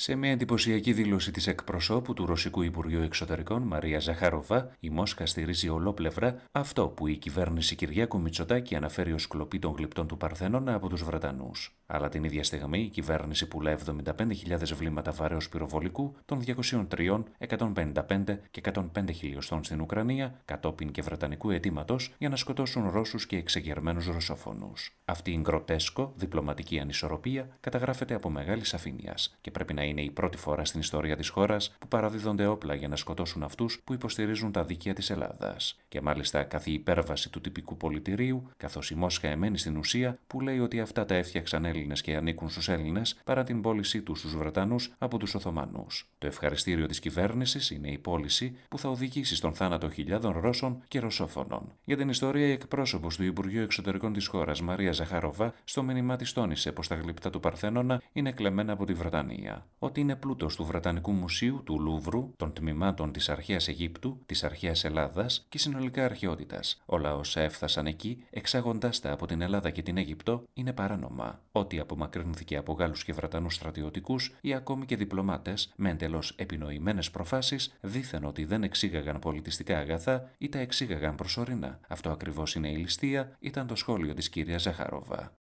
Σε μια εντυπωσιακή δήλωση της εκπροσώπου του Ρωσικού Υπουργείου Εξωτερικών, Μαρία Ζαχάροβα, η Μόσχα στηρίζει ολόπλευρα αυτό που η κυβέρνηση Κυριάκου Μητσοτάκη αναφέρει ως κλοπή των γλυπτών του Παρθενώνα από τους Βρετανούς. Αλλά την ίδια στιγμή η κυβέρνηση πουλά 75.000 βλήματα βαρέως πυροβολικού των 203, 155 και 105 χιλιοστών στην Ουκρανία, κατόπιν και βρετανικού αιτήματος για να σκοτώσουν Ρώσους και εξεγερμένους Ρωσοφωνού. Αυτή η γκροτέσκο διπλωματική ανισορροπία καταγράφεται από μεγάλη σαφήνεια και πρέπει να είναι η πρώτη φορά στην ιστορία της χώρας που παραδίδονται όπλα για να σκοτώσουν αυτούς που υποστηρίζουν τα δίκαια της Ελλάδας. Και μάλιστα καθ' η υπέρβαση του τυπικού πολιτηρίου, καθώς η Μόσχα εμένει στην ουσία που λέει ότι αυτά τα έφτιαξαν Έλληνες και ανήκουν στους Έλληνες παρά την πώλησή τους στους Βρετανούς από τους Οθωμανούς. Το ευχαριστήριο της κυβέρνησης είναι η πώληση που θα οδηγήσει στον θάνατο χιλιάδων Ρώσων και Ρωσόφωνων. Για την ιστορία, η εκπρόσωπος του Υπουργείου Εξωτερικών της χώρας, Μαρία Ζαχαρόβα, στο μήνυμά της τόνισε πως τα γλυπτά του Παρθένωνα είναι κλεμμένα από τη Βρετανία ότι είναι πλούτος του Βρετανικού Μουσείου του Λούβρου, των τμήματων της Αρχαίας Αιγύπτου, της Αρχαίας Ελλάδας και συνολικά αρχαιότητας. Όλα όσα έφτασαν εκεί, εξάγοντάς τα από την Ελλάδα και την Αίγυπτο, είναι παράνομα. Ό,τι απομακρύνθηκε από Γάλλους και Βρετανούς στρατιωτικούς ή ακόμη και διπλωμάτες, με εντελώς επινοημένες προφάσεις, δήθεν ότι δεν εξήγαγαν πολιτιστικά αγαθά ή τα εξήγαγαν προσωρινά. Αυτό ακριβώς είναι η ακομη και διπλωματες με εντελω επινοημενες προφασεις δηθεν οτι δεν εξηγαγαν πολιτιστικα ήταν το σχόλιο της κυρίας Ζαχαρόβα.